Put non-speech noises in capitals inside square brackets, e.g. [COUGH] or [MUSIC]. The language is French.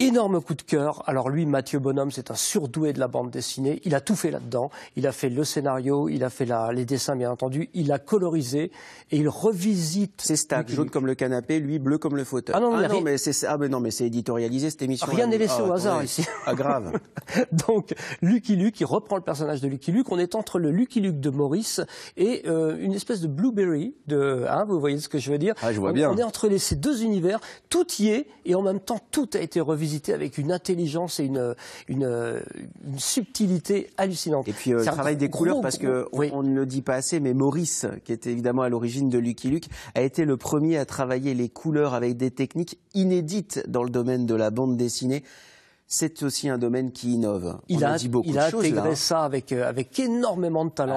Énorme coup de cœur. Alors lui, Mathieu Bonhomme, c'est un surdoué de la bande dessinée. Il a tout fait là-dedans. Il a fait le scénario, il a fait la, les dessins, bien entendu. Il a colorisé et il revisite. C'est stacks jaune comme le canapé, lui bleu comme le fauteuil. Ah non, ah mais c'est ah mais non, mais c'est éditorialisé cette émission. Rien n'est laissé ah, au hasard ici. Ah grave. [LAUGHS] Donc Lucky Luke, il reprend le personnage de Lucky Luke. On est entre le Lucky Luke de Maurice et euh, une espèce de Blueberry de. Hein, vous voyez ce que je veux dire ah, je vois on, bien. On est entre les, ces deux univers. Tout y est et en même temps tout a été revisité avec une intelligence et une, subtilité hallucinante. Et puis le euh, travail des couleurs, parce que on, ne le dit pas assez, mais Maurice, qui était évidemment à l'origine de Lucky Luke, a été le premier à travailler les couleurs avec des techniques inédites dans le domaine de la bande dessinée c'est aussi un domaine qui innove. Il a, intégré ça avec énormément de talent.